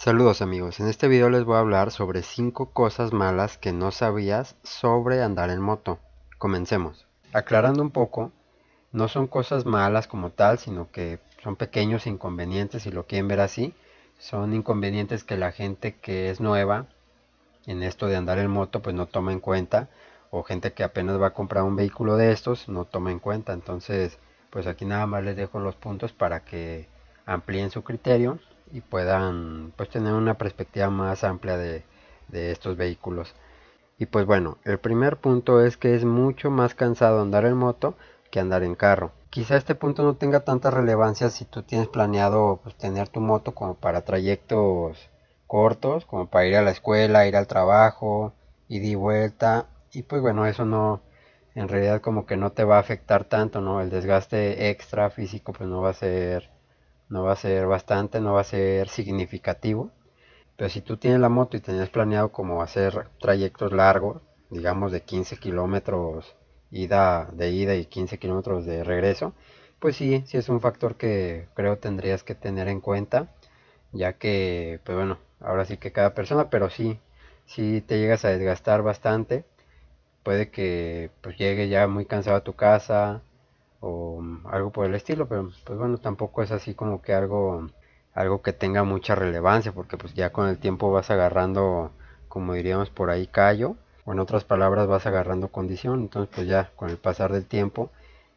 Saludos amigos, en este video les voy a hablar sobre 5 cosas malas que no sabías sobre andar en moto. Comencemos. Aclarando un poco, no son cosas malas como tal, sino que son pequeños inconvenientes, si lo quieren ver así. Son inconvenientes que la gente que es nueva en esto de andar en moto pues no toma en cuenta. O gente que apenas va a comprar un vehículo de estos no toma en cuenta. Entonces pues aquí nada más les dejo los puntos para que amplíen su criterio y puedan pues tener una perspectiva más amplia de, estos vehículos. Y pues bueno, el primer punto es que es mucho más cansado andar en moto que andar en carro. Quizá este punto no tenga tanta relevancia si tú tienes planeado pues, tener tu moto como para trayectos cortos, como para ir a la escuela, ir al trabajo, y y vuelta. Y pues bueno, eso no, en realidad como que no te va a afectar tanto, ¿no? El desgaste extra físico pues no va a ser no va a ser bastante, no va a ser significativo. Pero si tú tienes la moto y tenías planeado como hacer trayectos largos, digamos de 15 kilómetros ida, de ida y 15 kilómetros de regreso, pues sí, sí es un factor que creo tendrías que tener en cuenta, ya que, pues bueno, ahora sí que cada persona, pero sí, si te llegas a desgastar bastante, puede que pues llegue ya muy cansado a tu casa, o mm, algo por el estilo, pero pues bueno, tampoco es así como que algo algo que tenga mucha relevancia, porque pues ya con el tiempo vas agarrando, como diríamos por ahí, callo, o en otras palabras vas agarrando condición, entonces pues ya con el pasar del tiempo,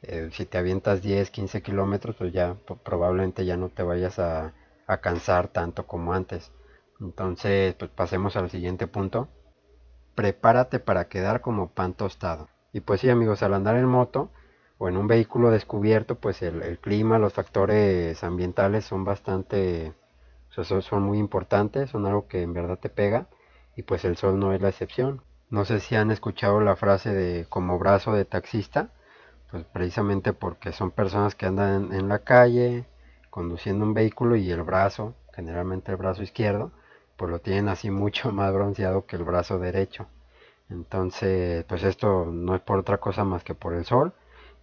eh, si te avientas 10, 15 kilómetros, pues ya probablemente ya no te vayas a, a cansar tanto como antes. Entonces pues pasemos al siguiente punto, prepárate para quedar como pan tostado. Y pues sí amigos, al andar en moto, o en un vehículo descubierto, pues el, clima, los factores ambientales son bastante, son, muy importantes, son algo que en verdad te pega y pues el sol no es la excepción. No sé si han escuchado la frase de como brazo de taxista, pues precisamente porque son personas que andan en, en la calle conduciendo un vehículo y el brazo, generalmente el brazo izquierdo, pues lo tienen así mucho más bronceado que el brazo derecho. Entonces, pues esto no es por otra cosa más que por el sol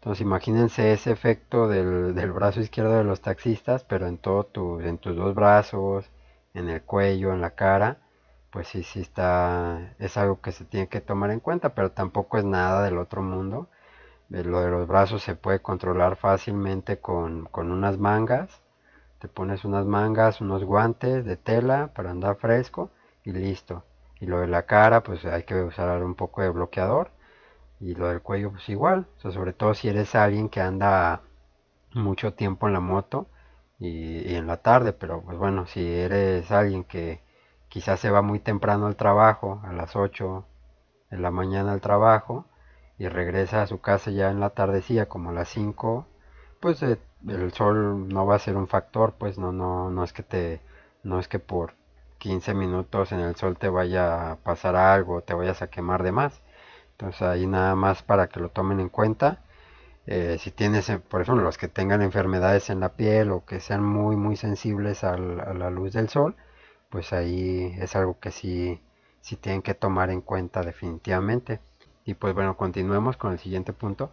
pues, imagínense ese efecto del, brazo izquierdo de los taxistas, pero en, todo en tus dos brazos, en el cuello, en la cara, pues sí, sí está, es algo que se tiene que tomar en cuenta, pero tampoco es nada del otro mundo. Eh, lo de los brazos se puede controlar fácilmente con unas mangas. Te pones unas mangas, unos guantes de tela para andar fresco y listo. Y lo de la cara, pues hay que usar un poco de bloqueador y lo del cuello, pues igual. sobre todo si eres alguien que anda mucho tiempo en la moto y, en la tarde. Pero pues bueno, si eres alguien que quizás se va muy temprano al trabajo, a las 8 en la mañana al trabajo, y regresa a su casa ya en la tardecía, como a las 5, pues eh, el sol no va a ser un factor. Pues no, no, no es que te. No es que por 15 minutos en el sol te vaya a pasar algo, te vayas a quemar de más entonces ahí nada más para que lo tomen en cuenta. Eh, si tienes, eh, por ejemplo, los que tengan enfermedades en la piel o que sean muy, muy sensibles a la luz del sol, pues ahí es algo que sí, sí tienen que tomar en cuenta definitivamente. Y pues bueno, continuemos con el siguiente punto.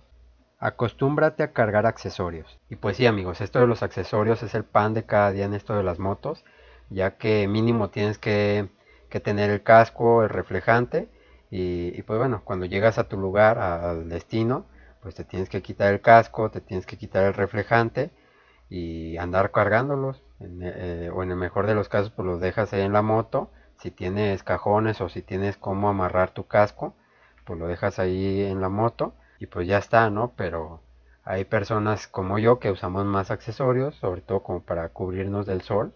Acostúmbrate a cargar accesorios. Y pues sí amigos, esto de los accesorios es el pan de cada día en esto de las motos, ya que mínimo tienes que, que tener el casco, el reflejante y, pues bueno, cuando llegas a tu lugar, al destino, pues te tienes que quitar el casco, te tienes que quitar el reflejante y andar cargándolos. Eh, o en el mejor de los casos, pues los dejas ahí en la moto. Si tienes cajones o si tienes cómo amarrar tu casco, pues lo dejas ahí en la moto y pues ya está, ¿no? Pero hay personas como yo que usamos más accesorios, sobre todo como para cubrirnos del sol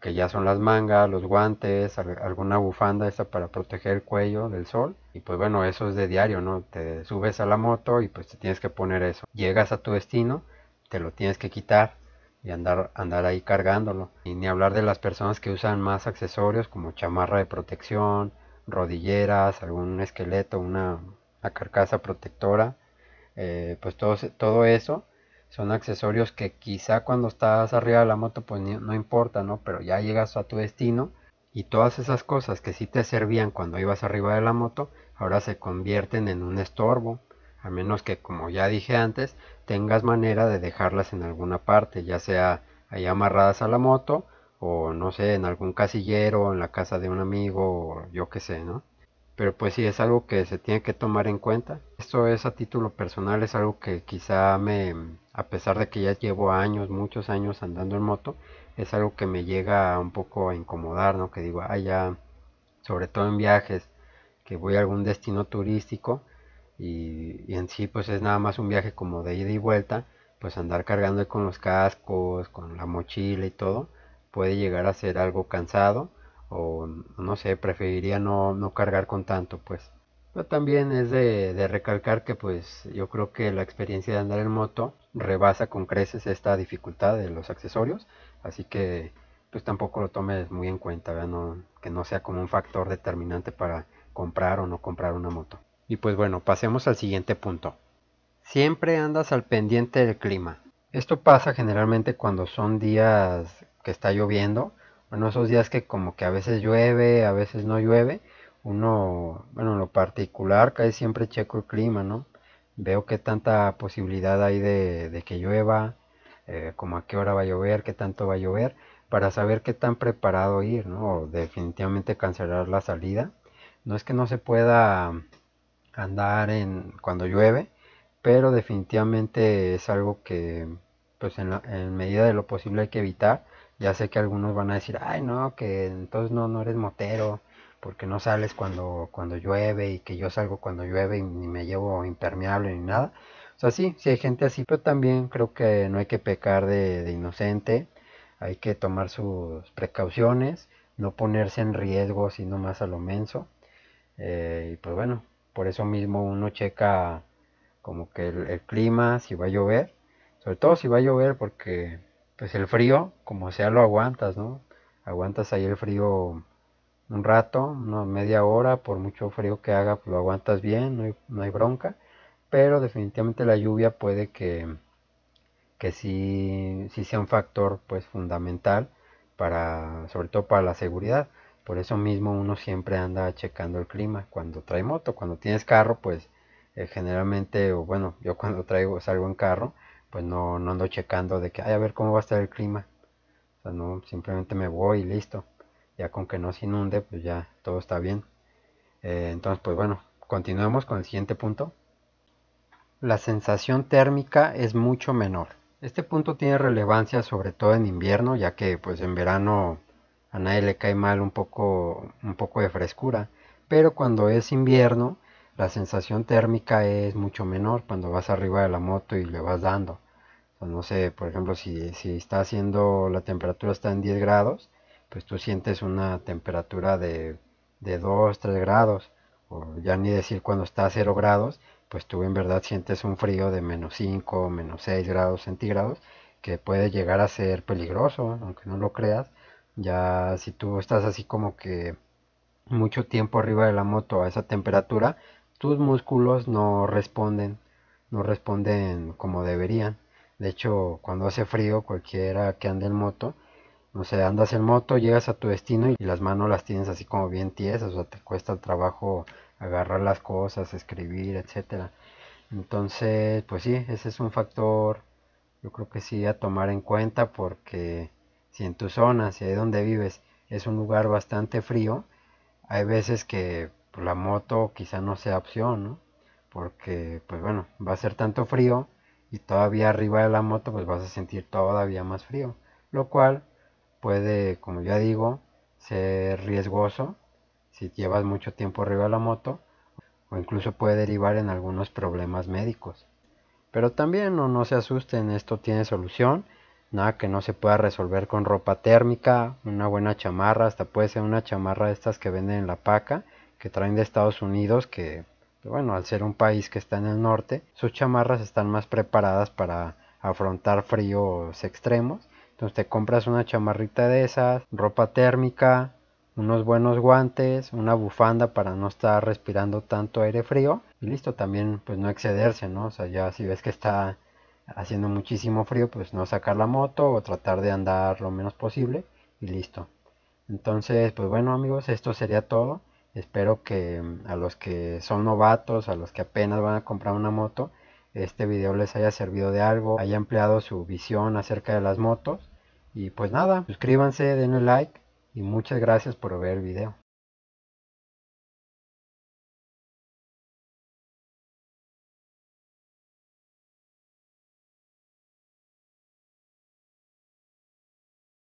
que ya son las mangas, los guantes, alguna bufanda esa para proteger el cuello del sol. Y pues bueno, eso es de diario, ¿no? Te subes a la moto y pues te tienes que poner eso. Llegas a tu destino, te lo tienes que quitar y andar, andar ahí cargándolo. Y ni hablar de las personas que usan más accesorios como chamarra de protección, rodilleras, algún esqueleto, una, carcasa protectora. Eh, pues todo, todo eso son accesorios que quizá cuando estás arriba de la moto pues no importa, ¿no? Pero ya llegas a tu destino y todas esas cosas que sí te servían cuando ibas arriba de la moto, ahora se convierten en un estorbo, a menos que como ya dije antes, tengas manera de dejarlas en alguna parte, ya sea ahí amarradas a la moto o no sé, en algún casillero, en la casa de un amigo, o yo qué sé, ¿no? pero pues sí es algo que se tiene que tomar en cuenta. Esto es a título personal, es algo que quizá me, a pesar de que ya llevo años, muchos años andando en moto, es algo que me llega un poco a incomodar, ¿no? Que digo, ah, ya, sobre todo en viajes, que voy a algún destino turístico y, en sí pues es nada más un viaje como de ida y vuelta, pues andar cargando con los cascos, con la mochila y todo, puede llegar a ser algo cansado o no sé, preferiría no, no cargar con tanto pues. Pero también es de, recalcar que pues yo creo que la experiencia de andar en moto rebasa con creces esta dificultad de los accesorios, así que pues tampoco lo tomes muy en cuenta, que no sea como un factor determinante para comprar o no comprar una moto. Y pues bueno, pasemos al siguiente punto. Siempre andas al pendiente del clima. Esto pasa generalmente cuando son días que está lloviendo, bueno, esos días que como que a veces llueve, a veces no llueve, uno, bueno, en lo particular, que siempre checo el clima, ¿no? Veo qué tanta posibilidad hay de, que llueva, eh, como a qué hora va a llover, qué tanto va a llover, para saber qué tan preparado ir, ¿no? O definitivamente cancelar la salida. No es que no se pueda andar en cuando llueve, pero definitivamente es algo que, pues en, en medida de lo posible hay que evitar. Ya sé que algunos van a decir, ay, no, que entonces no, no eres motero porque no sales cuando, cuando llueve y que yo salgo cuando llueve y ni me llevo impermeable ni nada. O sea, sí, sí hay gente así, pero también creo que no hay que pecar de, inocente, hay que tomar sus precauciones, no ponerse en riesgo, sino más a lo menso. Eh, y pues bueno, por eso mismo uno checa como que el, el, clima, si va a llover, sobre todo si va a llover porque pues el frío, como sea, lo aguantas, ¿no? Aguantas ahí el frío un rato, una media hora, por mucho frío que haga, pues lo aguantas bien, no hay, bronca, pero definitivamente la lluvia puede que, que sí, sí, sea un factor pues fundamental para, sobre todo para la seguridad. Por eso mismo uno siempre anda checando el clima cuando trae moto, cuando tienes carro, pues eh, generalmente, o bueno, yo cuando traigo, salgo en carro, pues no, no ando checando de que, ay, a ver cómo va a estar el clima. O sea, no, simplemente me voy y listo ya con que no se inunde, pues ya todo está bien. Eh, entonces, pues bueno, continuemos con el siguiente punto. La sensación térmica es mucho menor. Este punto tiene relevancia sobre todo en invierno, ya que pues en verano a nadie le cae mal un poco, un poco de frescura, pero cuando es invierno la sensación térmica es mucho menor cuando vas arriba de la moto y le vas dando. no sé, por ejemplo, si, si está haciendo, la temperatura está en 10 grados, pues tú sientes una temperatura de, de 2, 3 grados, o ya ni decir cuando está a 0 grados, pues tú en verdad sientes un frío de menos 5, menos 6 grados centígrados, que puede llegar a ser peligroso, aunque no lo creas, ya si tú estás así como que mucho tiempo arriba de la moto a esa temperatura, tus músculos no responden, no responden como deberían. De hecho, cuando hace frío, cualquiera que ande en moto, no sé, andas en moto, llegas a tu destino y las manos las tienes así como bien tiesas, o sea, te cuesta el trabajo agarrar las cosas, escribir, etcétera. Entonces, pues sí, ese es un factor, yo creo que sí a tomar en cuenta porque si en tu zona, si ahí donde vives es un lugar bastante frío, hay veces que pues, la moto quizá no sea opción, ¿no? Porque, pues bueno, va a ser tanto frío y todavía arriba de la moto pues vas a sentir todavía más frío, lo cual puede, como ya digo, ser riesgoso si llevas mucho tiempo arriba de la moto o incluso puede derivar en algunos problemas médicos. Pero también no, no se asusten, esto tiene solución, nada que no se pueda resolver con ropa térmica, una buena chamarra, hasta puede ser una chamarra de estas que venden en la paca, que traen de Estados Unidos, que bueno, al ser un país que está en el norte, sus chamarras están más preparadas para afrontar fríos extremos entonces te compras una chamarrita de esas, ropa térmica, unos buenos guantes, una bufanda para no estar respirando tanto aire frío y listo, también pues no excederse, ¿no? O sea, ya si ves que está haciendo muchísimo frío, pues no sacar la moto o tratar de andar lo menos posible y listo. Entonces, pues bueno amigos, esto sería todo. Espero que mm, a los que son novatos, a los que apenas van a comprar una moto, este video les haya servido de algo, haya empleado su visión acerca de las motos. Y pues nada, suscríbanse, denle like y muchas gracias por ver el video.